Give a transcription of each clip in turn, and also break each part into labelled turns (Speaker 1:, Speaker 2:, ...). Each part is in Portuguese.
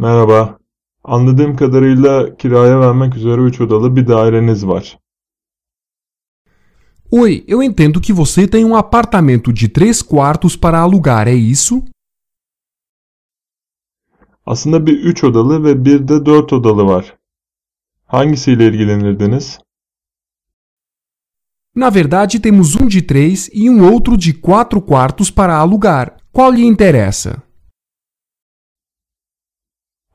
Speaker 1: Merhaba. Anladığım kadarıyla kiraya vermek üzere üç odalı bir daireniz var.
Speaker 2: Oi, eu entendo que você tem um apartamento de três quartos para alugar, é isso?
Speaker 1: Aslında bir üç odalı ve bir de dört odalı var. Hangisiyle ilgilenirdiniz?
Speaker 2: Na verdade, temos um de três e um outro de quatro quartos para alugar. Qual lhe interessa?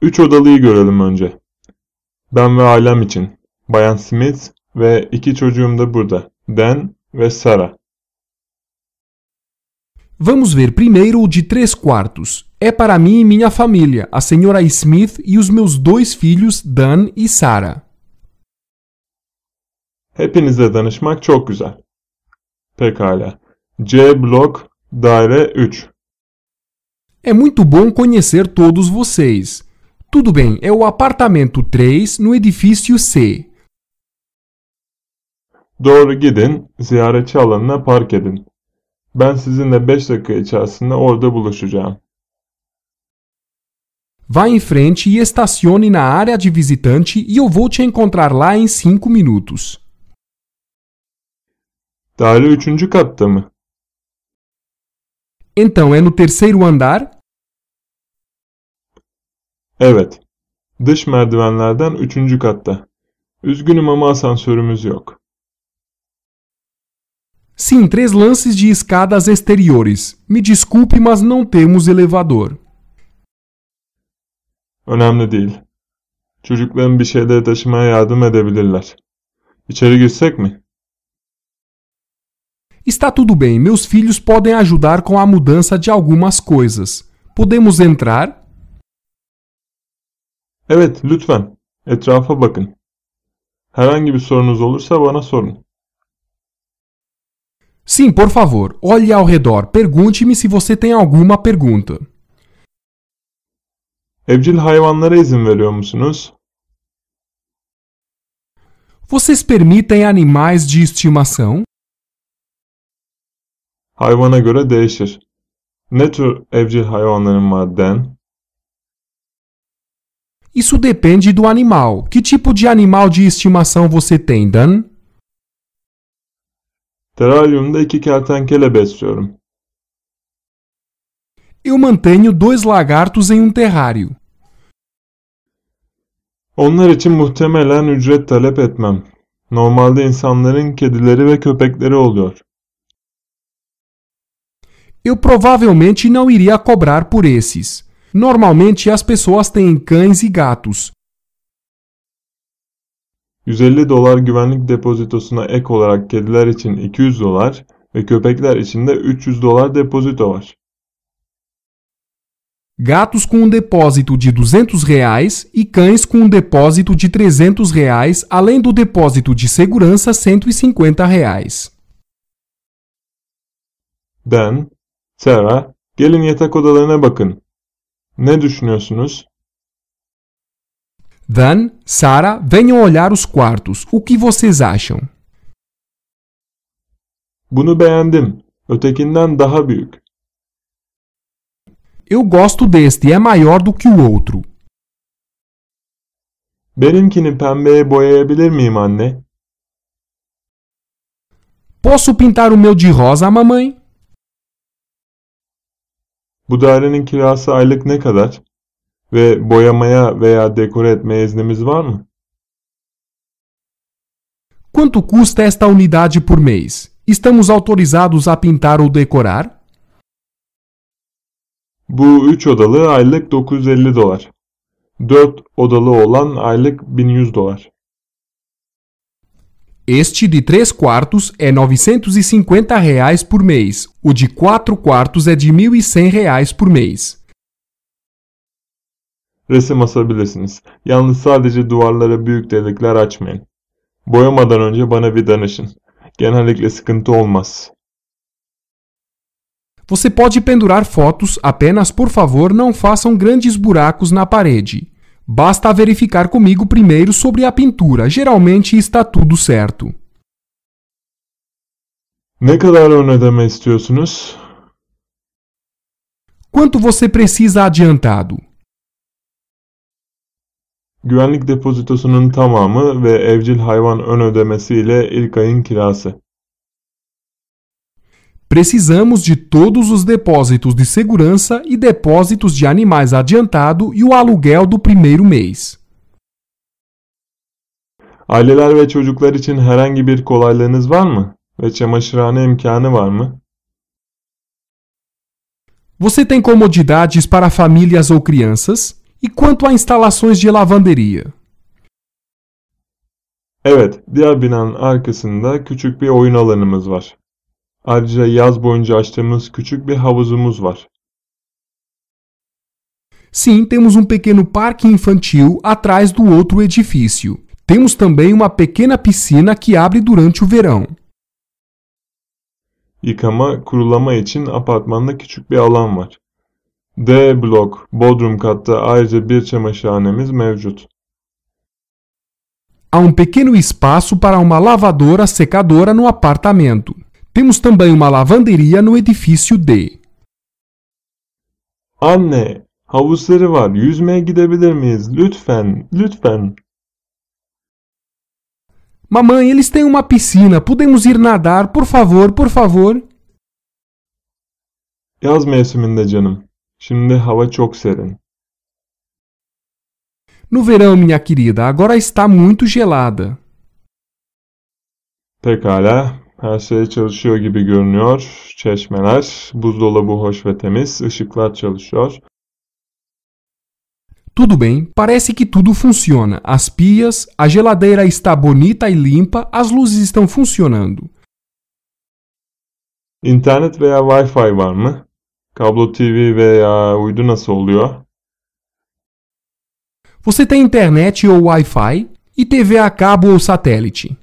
Speaker 1: Üç odalıyı görelim önce. Ben ve ailem için. Bayan Smith ve iki çocuğum da burada.
Speaker 2: Dan ve Sarah. Vamos ver primeiro o de três quartos. É para mim e minha família, a senhora Smith e os meus dois filhos, Dan e Sarah.
Speaker 1: Hepinizle danışmak
Speaker 2: çok güzel. Pekala. C Block, daire 3. É muito bom conhecer todos vocês. Tudo bem, é o apartamento 3 no edifício C.
Speaker 1: Doğru gidin, ziyaretçi alanına park edin. Ben sizinle 5 dakika içerisinde orada
Speaker 2: buluşacağım. Vá em frente e estacione na área de visitante e eu vou te encontrar lá em 5 minutos.
Speaker 1: Daire 3. katta mı? Então é no terceiro andar? Evet. Dış merdivenlerden üçüncü katta. Üzgünüm ama asansörümüz yok.
Speaker 2: Sim, três lances de escadas exteriores. Me desculpe, mas não temos elevador.
Speaker 1: Önemli değil. Çocukların bir şeyleri taşımaya yardım edebilirler. İçeri girsek mi?
Speaker 2: Está tudo bem, meus filhos podem ajudar com a mudança de algumas coisas. Podemos entrar? Evet,
Speaker 1: lütfen. Etrafa bakın. Herhangi bir sorunuz olursa bana sorun.
Speaker 2: Sim, por favor, olhe ao redor. Pergunte-me se você tem alguma pergunta. Evcil hayvanlara izin veriyor musunuz? Vocês permitem animais de estimação?
Speaker 1: Hayvana göre değişir. Ne
Speaker 2: tür evcil hayvanların var den? Isso depende do animal. Que tipo de animal de estimação você tem, Dan?
Speaker 1: Teraryumda iki kertenkele besliyorum.
Speaker 2: Eu mantenho dois lagartos em um terrário.
Speaker 1: Onlar için muhtemelen ücret talep etmem. Normalde insanların kedileri
Speaker 2: ve köpekleri oluyor. Eu provavelmente não iria cobrar por esses. Normalmente as pessoas têm cães e gatos.
Speaker 1: 150 dolar güvenlik depozitosuna ek olarak kediler için 200 dolar ve köpekler için de 300 dolar depozito var.
Speaker 2: Gatos com um depósito de 200 reais e cães com um depósito de 300 reais, além do depósito de segurança 150 reais.
Speaker 1: Dan, Sarah, gelin
Speaker 2: yatak odalarına bakın. Ne düşünüyorsunuz? Dan, Sara, venham olhar os quartos. O que vocês acham?
Speaker 1: Bunu beğendim. Ötekinden daha büyük.
Speaker 2: Eu gosto deste, é maior do que o outro.
Speaker 1: Benimkini pembeye boyayabilir miyim anne?
Speaker 2: Posso pintar o meu de rosa, mamãe?
Speaker 1: Bu dairenin kirası aylık ne kadar? Ve boyamaya veya dekore etmeye
Speaker 2: iznimiz var mı? Quanto custa esta unidade por mês? Estamos autorizados a pintar ou decorar?
Speaker 1: Bu 3 odalı aylık 950 dolar. 4 odalı olan
Speaker 2: aylık 1100 dolar. Este de 3 quartos é R$ 950 reais por mês. O de 4 quartos é de R$ 1.100 por mês.
Speaker 1: Resim asabilirsiniz. Yalnız sadece duvarlara büyük delikler açmayın. Boyamadan önce bana bir danışın.
Speaker 2: Genellikle sıkıntı olmaz. Você pode pendurar fotos, apenas por favor não façam grandes buracos na parede. Basta verificar comigo primeiro sobre a pintura, geralmente está tudo certo.
Speaker 1: Ne kadar ödeme istiyorsunuz?
Speaker 2: Quanto você precisa adiantado?
Speaker 1: Güvenlik depozitosunun tamamı ve evcil hayvan ön ödemesiyle ilk ayın kirası.
Speaker 2: Precisamos de todos os depósitos de segurança e depósitos de animais adiantado e o aluguel do primeiro mês.
Speaker 1: Aileler ve çocuklar için herhangi bir kolaylığınız var mı?
Speaker 2: Ve çamaşırhane imkanı var mı? Você tem comodidades para famílias ou crianças? E quanto a instalações de lavanderia?
Speaker 1: Evet, diğer binanın arkasında küçük bir oyun alanımız var. Ayrıca yaz boyunca açtığımız küçük bir havuzumuz var.
Speaker 2: Sim, temos um pequeno parque infantil atrás do outro edifício. Temos também uma pequena piscina que abre durante o verão.
Speaker 1: Yıkama, kurulama için apartmanda küçük bir alan var. D blok, bodrum katta ayrıca bir çamaşırhanemiz mevcut.
Speaker 2: Há um pequeno espaço para uma lavadora secadora no apartamento. Temos também uma lavanderia no edifício D.
Speaker 1: Anne, havuzları var. Yüzmeye gidebilir miyiz? Lütfen, lütfen.
Speaker 2: Mamãe, eles têm uma piscina. Podemos ir nadar, por favor, por favor. Yaz mevsiminde canım. Şimdi hava çok serin. No verão, minha querida, agora está muito gelada. Pekala,
Speaker 1: Her şey çalışıyor gibi görünüyor. Çeşmeler, buzdolabı hoş ve temiz, ışıklar çalışıyor.
Speaker 2: Tudo bem, parece que tudo funciona. As pias, a geladeira está bonita e limpa, as luzes estão funcionando.
Speaker 1: İnternet veya Wi-Fi var mı? Kablo TV veya uydu nasıl oluyor?
Speaker 2: Você tem internet ou Wi-Fi e TV a cabo ou satélite?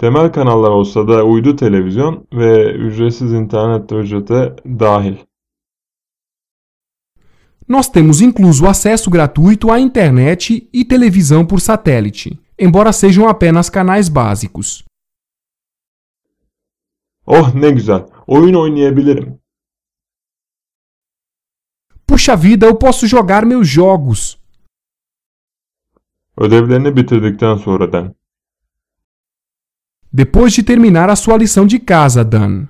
Speaker 1: Temel kanallar olsa da uydu televizyon ve ücretsiz internet ücrete dahil.
Speaker 2: Nós temos incluso acesso gratuito à internet e televisão por satélite, embora sejam apenas canais básicos. Oh ne güzel, oyun oynayabilirim. Puxa vida, eu posso jogar meus jogos. Ödevlerini bitirdikten sonra den. Depois de terminar a sua lição de casa, Dan,